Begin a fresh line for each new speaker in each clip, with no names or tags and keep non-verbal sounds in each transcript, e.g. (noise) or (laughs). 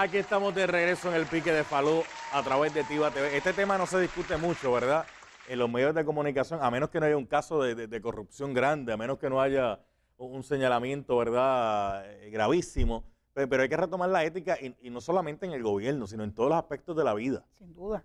Aquí estamos de regreso en el pique de Falú a través de Tiva TV. Este tema no se discute mucho, ¿verdad? En los medios de comunicación, a menos que no haya un caso de, corrupción grande, a menos que no haya un señalamiento, ¿verdad? Eh, gravísimo. Pero, hay que retomar la ética y, no solamente en el gobierno, sino en todos los aspectos de la vida.
Sin duda.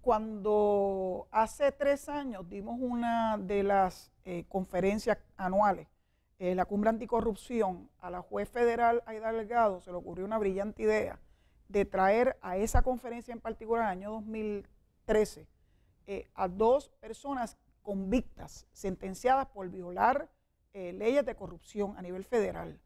Cuando hace tres años dimos una de las eh, conferencias anuales la cumbre anticorrupción, a la juez federal Aida Delgado se le ocurrió una brillante idea de traer a esa conferencia en particular, en el año 2013, eh, a dos personas convictas, sentenciadas por violar eh, leyes de corrupción a nivel federal.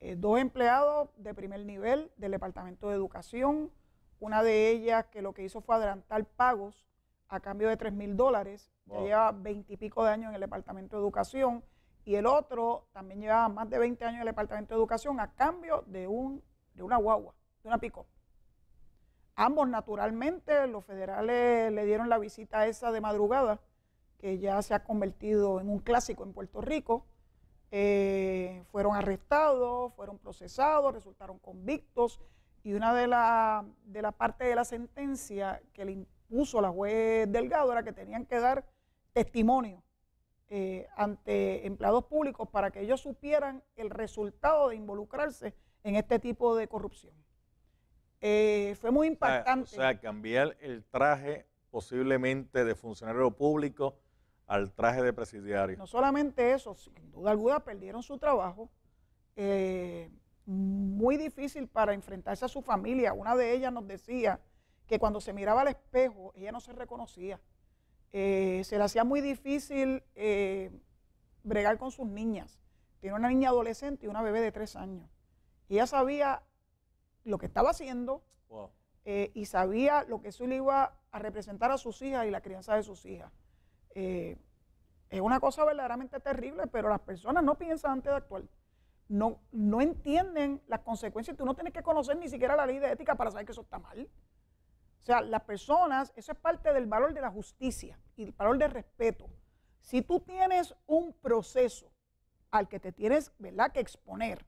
Eh, dos empleados de primer nivel del Departamento de Educación, una de ellas que lo que hizo fue adelantar pagos a cambio de 3 mil dólares, que ya lleva veintipico de años en el Departamento de Educación, y el otro también llevaba más de 20 años en el Departamento de Educación a cambio de, un, de una guagua, de una pico. Ambos, naturalmente, los federales le dieron la visita esa de madrugada, que ya se ha convertido en un clásico en Puerto Rico. Eh, fueron arrestados, fueron procesados, resultaron convictos. Y una de las de la partes de la sentencia que le impuso la juez Delgado era que tenían que dar testimonio eh, ante empleados públicos para que ellos supieran el resultado de involucrarse en este tipo de corrupción.
Eh, fue muy impactante. O sea, cambiar el traje posiblemente de funcionario público al traje de presidiario. No
solamente eso, sin duda alguna perdieron su trabajo. Eh, muy difícil para enfrentarse a su familia. Una de ellas nos decía que cuando se miraba al espejo, ella no se reconocía. Eh, se le hacía muy difícil eh, bregar con sus niñas. Tiene una niña adolescente y una bebé de tres años. ella sabía lo que estaba haciendo eh, y sabía lo que eso le iba a representar a sus hijas y la crianza de sus hijas. es una cosa verdaderamente terrible, pero las personas no piensan antes de actuar. No, no entienden las consecuencias. Tú no tienes que conocer ni siquiera la ley de ética para saber que eso está mal. O sea, las personas, eso es parte del valor de la justicia y el valor del respeto. Si tú tienes un proceso al que te tienes, ¿verdad?, que exponer,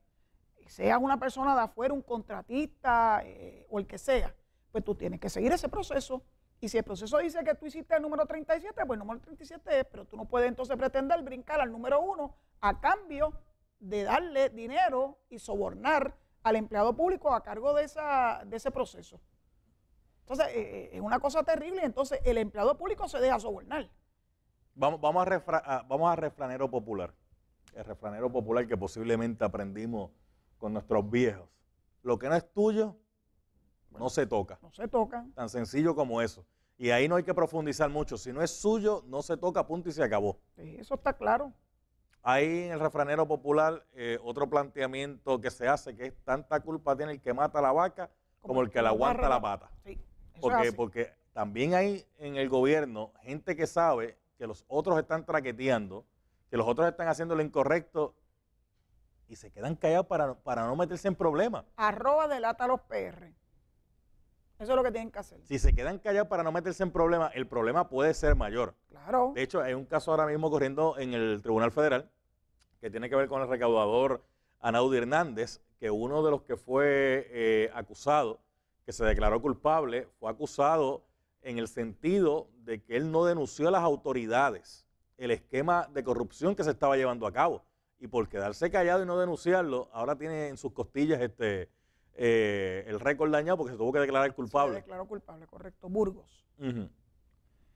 sea una persona de afuera, un contratista eh, o el que sea, pues tú tienes que seguir ese proceso. Y si el proceso dice que tú hiciste el número 37, pues el número 37 es, pero tú no puedes entonces pretender brincar al número 1 a cambio de darle dinero y sobornar al empleado público a cargo de, esa, de ese proceso. Entonces, eh, eh, es una cosa terrible. Entonces, el empleado público se deja sobornar.
Vamos, vamos, a, vamos a refranero popular. El refranero popular que posiblemente aprendimos con nuestros viejos. Lo que no es tuyo, no se toca. No se
toca. Tan
sencillo como eso. Y ahí no hay que profundizar mucho. Si no es suyo, no se toca, punto y se acabó.
eso está claro.
Ahí en el refranero popular eh, otro planteamiento que se hace, que es tanta culpa tiene el que mata la vaca como, el que la aguanta la pata. Sí. Porque, también hay en el gobierno gente que sabe que los otros están traqueteando, que los otros están haciendo lo incorrecto y se quedan callados para, para no meterse en problemas.
Arroba delata los PR. Eso es lo que tienen que hacer.
Si se quedan callados para no meterse en problemas, el problema puede ser mayor. Claro. De hecho, hay un caso ahora mismo corriendo en el Tribunal Federal que tiene que ver con el recaudador Anaudi Hernández, que uno de los que fue eh, acusado que se declaró culpable, fue acusado en el sentido de que él no denunció a las autoridades el esquema de corrupción que se estaba llevando a cabo. Y por quedarse callado y no denunciarlo, ahora tiene en sus costillas este eh, el récord dañado porque se tuvo que declarar culpable. Se
declaró culpable, correcto, Burgos.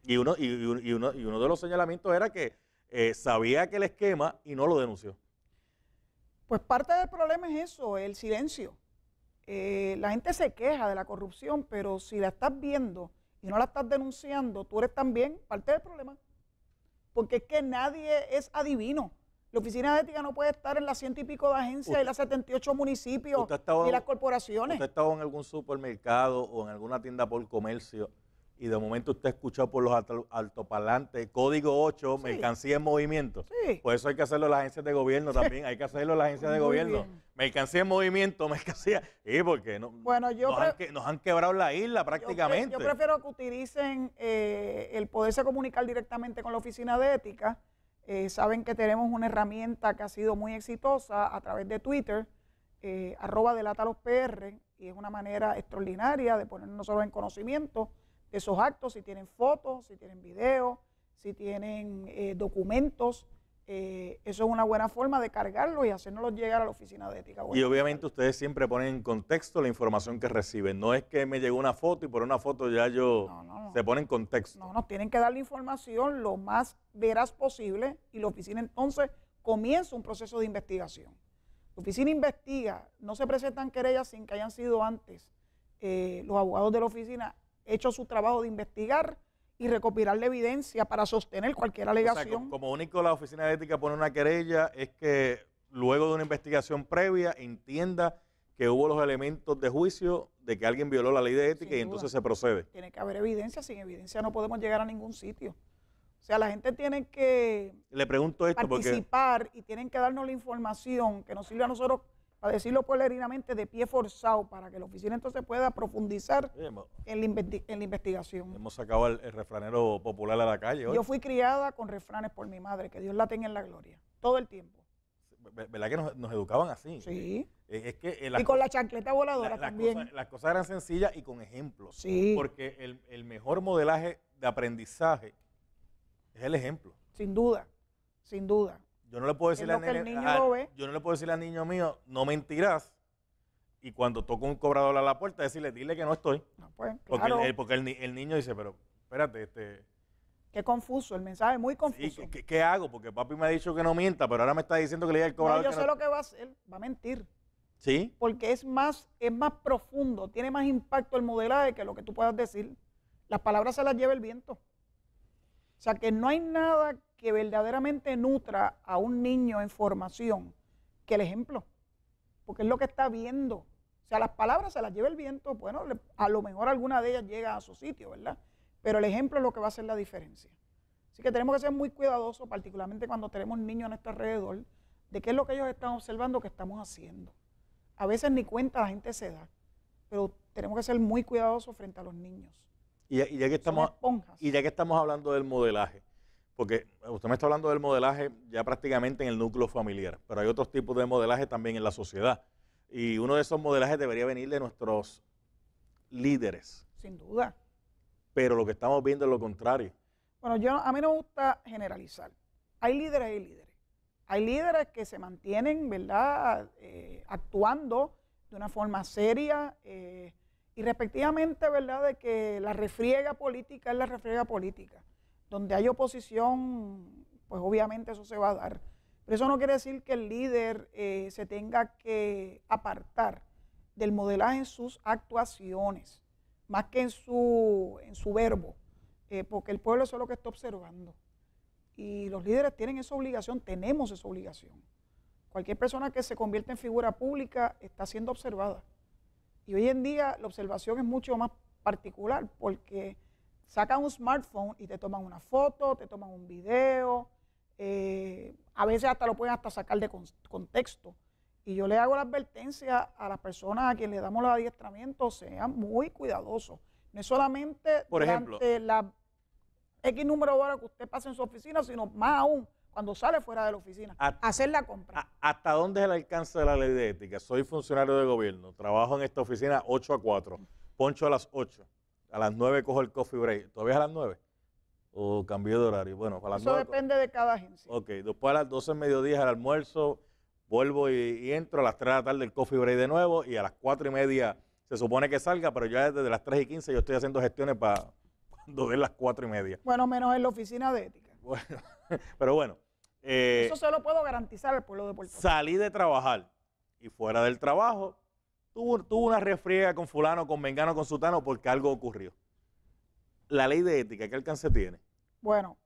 y, uno, y, uno, y uno de los señalamientos era que eh, sabía que el esquema y no lo denunció.
Pues parte del problema es eso, el silencio. Eh, la gente se queja de la corrupción, pero si la estás viendo y no la estás denunciando, tú eres también parte del problema. Porque es que nadie es adivino. La oficina de ética no puede estar en las ciento y pico de agencias y las 78 municipios y las
corporaciones. ¿Usted ha estado en algún supermercado o en alguna tienda por comercio y de momento usted escuchó por los altoparlantes, código 8, mercancía en movimiento. Sí. Por eso hay que hacerlo en las agencias de gobierno también, hay que hacerlo en las agencias de gobierno. Mercancía en movimiento, (laughs) mercancía. Y por porque no,
bueno, yo nos, han,
nos, han, quebrado la isla prácticamente. Yo, prefiero
que utilicen eh, el poderse comunicar directamente con la oficina de ética. Eh, saben que tenemos una herramienta que ha sido muy exitosa a través de Twitter, eh, arroba delata los PR, y es una manera extraordinaria de ponernos en conocimiento esos actos, si tienen fotos, si tienen videos, si tienen eh, documentos. Eh, eso es una buena forma de cargarlo y hacernos llegar a la oficina de ética. y
obviamente ustedes siempre ponen en contexto la información que reciben. No es que me llegó una foto y por una foto ya yo no, no, no. se pone en contexto. No,
no, tienen que dar la información lo más veraz posible y la oficina entonces comienza un proceso de investigación. La oficina investiga, no se presentan querellas sin que hayan sido antes eh, los abogados de la oficina hecho su trabajo de investigar y recopilar la evidencia para sostener cualquier alegación.
como único la Oficina de Ética pone una querella es que luego de una investigación previa entienda que hubo los elementos de juicio de que alguien violó la ley de ética y entonces se procede.
Tiene que haber evidencia, sin evidencia no podemos llegar a ningún sitio. O sea, la gente tiene que
Le pregunto participar
y tienen que darnos la información que nos sirve a nosotros decirlo polerinamente, de pie forzado para que la oficina entonces pueda profundizar en, la investigación.
Hemos sacado el, refranero popular a la calle. Hoy. Yo fui
criada con refranes por mi madre, que Dios la tenga en la gloria, todo el tiempo.
¿Verdad que nos, educaban así? Sí. Eh, es que, eh, y con
la chancleta voladora también.
las cosas eran sencillas y con ejemplos. Sí. Porque el mejor modelaje de aprendizaje es el ejemplo. Sin duda, sin duda. Yo no le puedo decir a niño Yo no le puedo decir al niño mío, no mentirás. Y cuando toca un cobrador a la puerta, decirle, dile que no estoy. No,
pues, porque, claro. el,
porque el, niño dice, pero espérate, este. Qué confuso, el mensaje es muy confuso. qué, hago? Porque papi me ha dicho que no mienta, pero ahora me está diciendo que le diga al cobrador. No, yo sé lo
que va a hacer, va a mentir. Sí. Porque es más, es más profundo, tiene más impacto el modelaje que lo que tú puedas decir. Las palabras se las lleva el viento. O sea que no hay nada que verdaderamente nutra a un niño en formación que el ejemplo, porque es lo que está viendo. O sea, las palabras se las lleva el viento, bueno, a lo mejor alguna de ellas llega a su sitio, ¿verdad? Pero el ejemplo es lo que va a hacer la diferencia. Así que tenemos que ser muy cuidadosos, particularmente cuando tenemos niños a nuestro alrededor, de qué es lo que ellos están observando que estamos haciendo. A veces ni cuenta la gente se da, pero tenemos que ser muy cuidadosos frente a los niños.
Y y ya que, estamos, y ya que estamos hablando del modelaje, porque usted me está hablando del modelaje ya prácticamente en el núcleo familiar, pero hay otros tipos de modelaje también en la sociedad. Y uno de esos modelajes debería venir de nuestros líderes. Sin duda. Pero lo que estamos viendo es lo contrario.
Bueno, yo, a mí no me gusta generalizar. Hay líderes y líderes. Hay líderes que se mantienen, ¿verdad?, eh, actuando de una forma seria eh, y respectivamente, ¿verdad?, de que la refriega política es la refriega política. Donde hay oposición, pues obviamente eso se va a dar. Pero eso no quiere decir que el líder eh, se tenga que apartar del modelaje en sus actuaciones, más que en su, en su verbo, eh, porque el pueblo es lo que está observando. Y los líderes tienen esa obligación, tenemos esa obligación. Cualquier persona que se convierte en figura pública está siendo observada. Y hoy en día la observación es mucho más particular porque sacan un smartphone y te toman una foto, te toman un video, eh, a veces hasta lo pueden hasta sacar de contexto. Y yo le hago la advertencia a las personas a quienes le damos los adiestramientos, sean muy cuidadosos. No solamente Por ejemplo, durante la X número de horas que usted pasa en su oficina, sino más aún cuando sale fuera de la oficina,
hacer la compra. ¿Hasta dónde es el alcance de la ley de ética? Soy funcionario de gobierno, trabajo en esta oficina 8 a 4, poncho a las 8 a las 9 cojo el coffee break. ¿Todavía a las 9? ¿O cambié de horario? Bueno, a las Eso
depende de cada agencia.
Ok, después a las 12 del mediodía al almuerzo, vuelvo y, entro a las 3 de la tarde el coffee break de nuevo y a las 4 y media se supone que salga, pero ya desde las 3 y 15 yo estoy haciendo gestiones para (laughs) cuando den las 4 y media.
Bueno, menos en la oficina de ética.
(laughs) Bueno, pero bueno. Eh, Eso se
lo puedo garantizar al pueblo de Puerto
Salí de trabajar y fuera del trabajo tuvo, una refriega con fulano, con vengano, con sutano, porque algo ocurrió. La ley de ética, ¿qué alcance tiene?
Bueno,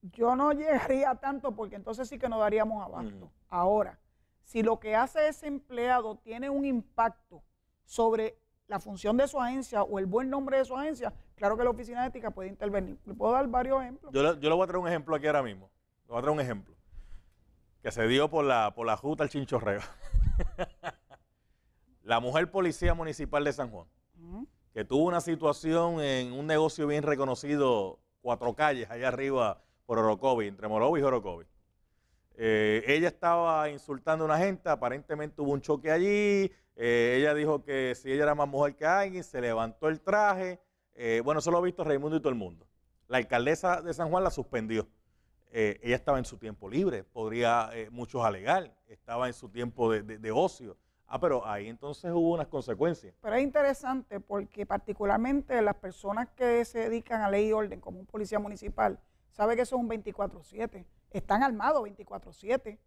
yo no llegaría tanto porque entonces sí que nos daríamos abasto. Ahora, si lo que hace ese empleado tiene un impacto sobre la función de su agencia o el buen nombre de su agencia, claro que la oficina de ética puede intervenir. Le puedo dar varios ejemplos.
Yo le, voy a traer un ejemplo aquí ahora mismo. Le voy a traer un ejemplo. Que se dio por la, por la juta al chinchorreo. (laughs) la mujer policía municipal de San Juan, que tuvo una situación en un negocio bien reconocido, cuatro calles allá arriba por Orocovi, entre Morovis y Orocovi. Eh, ella estaba insultando a una gente, aparentemente hubo un choque allí, eh, ella dijo que si ella era más mujer que alguien, se levantó el traje. Eh, bueno, eso lo ha visto Raimundo y todo el mundo. La alcaldesa de San Juan la suspendió. ella estaba en su tiempo libre, podría muchos alegar, estaba en su tiempo de ocio. Ah, pero ahí entonces hubo unas consecuencias.
Pero es interesante porque particularmente las personas que se dedican a ley y orden, como un policía municipal, sabe que eso es un 24-7. Están armados 24-7.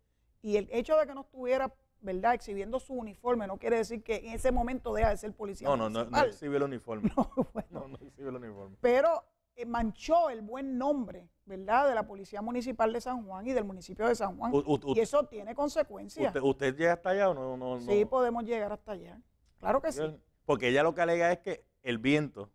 Y el hecho de que no estuviera ¿verdad? Exhibiendo su uniforme, no quiere decir que en ese momento deja de ser policía. No, municipal. no, no, no exhibe
el uniforme. (laughs) No, bueno. no, no exhibe el uniforme.
Pero eh, manchó el buen nombre, ¿verdad?, de la Policía Municipal de San Juan y del municipio de San Juan. y eso tiene consecuencias.
Usted, llega hasta allá o no, Sí,
podemos llegar hasta allá.
Claro que sí. Porque ella lo que alega es que el viento,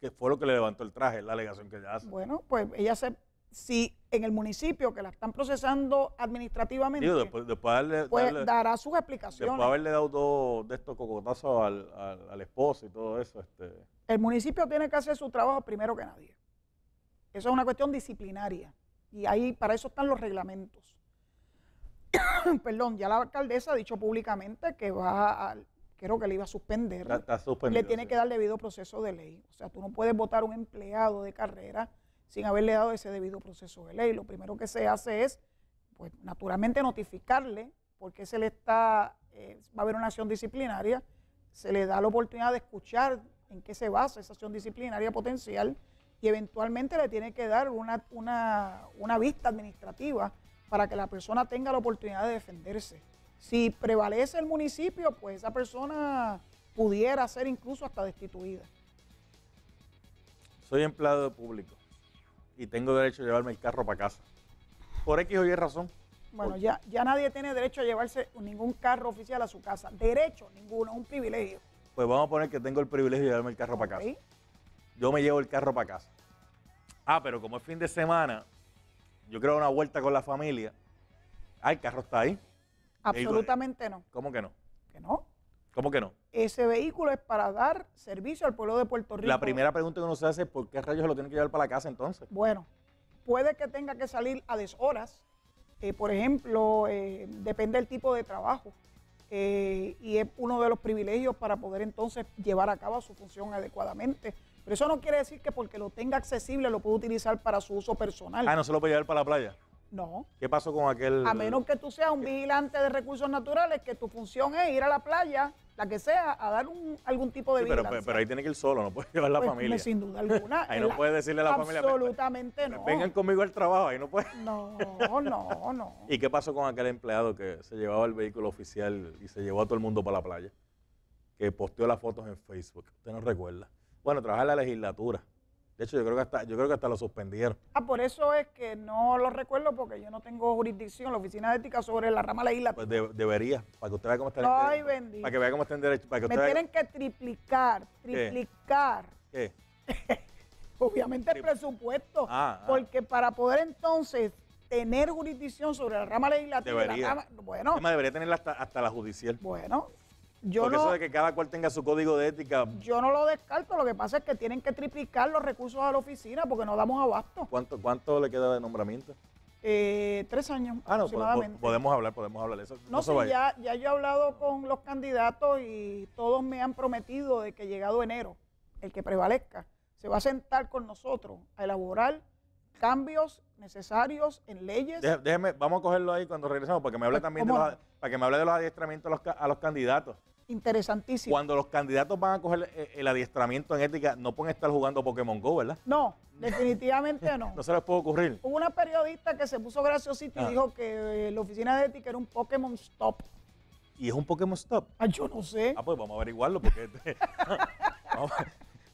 que fue lo que le levantó el traje, es la alegación que ella hace.
Bueno, pues ella se si en el municipio que la están procesando administrativamente, después,
pues darle, dará
sus explicaciones. Después haberle
dado dos de estos cocotazos al, al esposo y todo eso, este,
el municipio tiene que hacer su trabajo primero que nadie. Eso es una cuestión disciplinaria. Y ahí para eso están los reglamentos. (coughs) Perdón, ya la alcaldesa ha dicho públicamente que va a, creo que le iba a suspender. le tiene que dar debido proceso de ley. O sea, tú no puedes votar a un empleado de carrera sin haberle dado ese debido proceso de ley. Lo primero que se hace es, pues, naturalmente notificarle, porque se le está, eh, va a haber una acción disciplinaria, se le da la oportunidad de escuchar en qué se basa esa acción disciplinaria potencial y eventualmente le tiene que dar una, vista administrativa para que la persona tenga la oportunidad de defenderse. Si prevalece el municipio, pues esa persona pudiera ser incluso hasta destituida.
Soy empleado público y tengo derecho a llevarme el carro para casa. Por X o Y razón.
Bueno, ya, ya nadie tiene derecho a llevarse ningún carro oficial a su casa. Derecho, ninguno, es un privilegio
pues vamos a poner que tengo el privilegio de llevarme el carro para casa. Yo me llevo el carro para casa. Ah, pero como es fin de semana, yo creo una vuelta con la familia. Ah, el carro está ahí. Absolutamente no. ¿Cómo que no? ¿Que no? ¿Cómo que no?
Ese vehículo es para dar servicio al pueblo de Puerto Rico. La primera
pregunta que uno se hace es por qué rayos se lo tienen que llevar para la casa entonces.
Bueno, puede que tenga que salir a deshoras. Eh, por ejemplo, eh, depende del tipo de trabajo. Eh, y es uno de los privilegios para poder entonces llevar a cabo su función adecuadamente. Pero eso no quiere decir que porque lo tenga accesible lo pueda utilizar para su uso personal. Ah, no
se lo puede llevar para la playa. No. ¿Qué pasó con aquel...? A menos
que tú seas un vigilante de recursos naturales, que tu función es ir a la playa, la que sea, a dar algún tipo de vigilancia.
Pero, ahí tiene que ir solo, no puede (laughs) llevar la pues, familia. sin duda
alguna. (laughs) ahí no puede decirle a la familia... Absolutamente no. Vengan
conmigo al trabajo, ahí no puede.
No, no, no.
(laughs) ¿Y qué pasó con aquel empleado que se llevaba el vehículo oficial y se llevó a todo el mundo para la playa? Que posteó las fotos en Facebook. Usted no recuerda. Bueno, trabaja en la legislatura. De hecho, yo creo que hasta, yo creo que hasta lo suspendieron.
Ah, por eso es que no lo recuerdo, porque yo no tengo jurisdicción, la oficina de ética sobre la rama legislativa.
Pues debería, para que usted vea cómo está derecho. Ay, bendito. Para que vea cómo está el derecho. Me tienen
que triplicar, triplicar. ¿Qué? (laughs) Obviamente el presupuesto. Ah, ah. Porque para poder entonces tener jurisdicción sobre la rama legislativa. Debería. bueno.
debería tenerla hasta, hasta la judicial. Bueno, yo Porque eso de que cada cual tenga su código de ética.
Yo no lo descarto, lo que pasa es que tienen que triplicar los recursos a la oficina porque no damos abasto.
¿Cuánto, cuánto le queda de nombramiento? Eh,
tres años ah, no, aproximadamente.
podemos hablar, podemos hablar. Eso, no, sé, ya,
ya yo he hablado con los candidatos y todos me han prometido de que llegado enero, el que prevalezca, se va a sentar con nosotros a elaborar cambios necesarios en leyes.
Déjeme, vamos a cogerlo ahí cuando regresemos, para que me hable pues, también de los, para que me hable de los adiestramientos a los candidatos.
Interesantísimo.
Cuando los candidatos van a coger eh, eh, el, adiestramiento en ética, no pueden estar jugando Pokémon Go, ¿verdad?
No, definitivamente no. (laughs)
no se les puede ocurrir.
Hubo una periodista que se puso graciosita y ah. dijo que eh, la oficina de ética era un Pokémon Stop.
¿Y es un Pokémon Stop? Ah, yo no sé. Ah, pues vamos a averiguarlo porque... (laughs)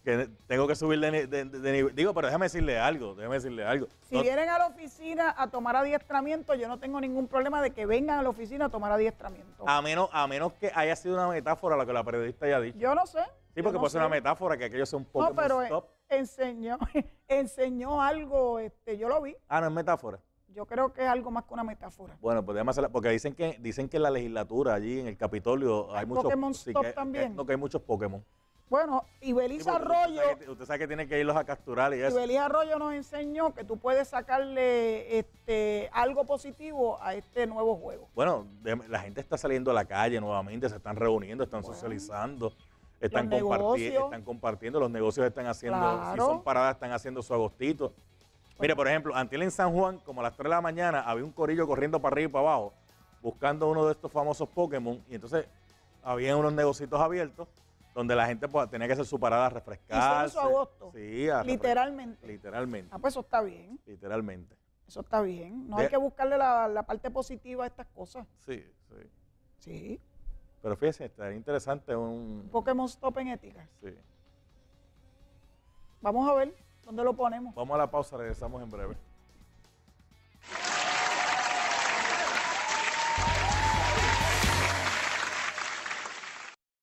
(laughs) tengo que subir de, nivel. Digo, pero déjame decirle algo, déjame decirle algo. Si vienen
a la oficina a tomar adiestramiento, yo no tengo ningún problema de que vengan a la oficina a tomar adiestramiento.
A menos, a menos que haya sido una metáfora lo que la periodista haya dicho. Yo no sé. Sí, porque puede ser una metáfora que aquello sea un poco. No, pero
enseñó, (laughs) enseñó algo, este, yo lo vi.
Ah, no es metáfora.
Yo creo que es algo más que una metáfora.
Bueno, pues déjame porque dicen que dicen que en la legislatura allí en el Capitolio hay, muchos Pokémon sí, también. que hay muchos Pokémon.
Bueno, y Arroyo.
Usted sabe, que, tiene que irlos a capturar y eso.
Arroyo nos enseñó que tú puedes sacarle este, algo positivo a este nuevo juego.
Bueno, la gente está saliendo a la calle nuevamente, se están reuniendo, están socializando están, compartiendo, están compartiendo, los negocios están haciendo, si son paradas, están haciendo su agostito. Mire, por ejemplo, Antiel en San Juan, como a las 3 de la mañana, había un corillo corriendo para arriba y para abajo, buscando uno de estos famosos Pokémon, y entonces había unos negocios abiertos, donde la gente pues, tenía que hacer su parada a refrescarse. agosto. Sí, literalmente. Literalmente. Ah,
pues eso está bien.
Literalmente.
Eso está bien. No hay que buscarle la, parte positiva a estas cosas.
Sí, sí. Sí. Pero fíjese, está interesante un
Pokémon Stop en ética. Sí. Vamos a ver dónde lo ponemos.
Vamos a la pausa, regresamos en breve.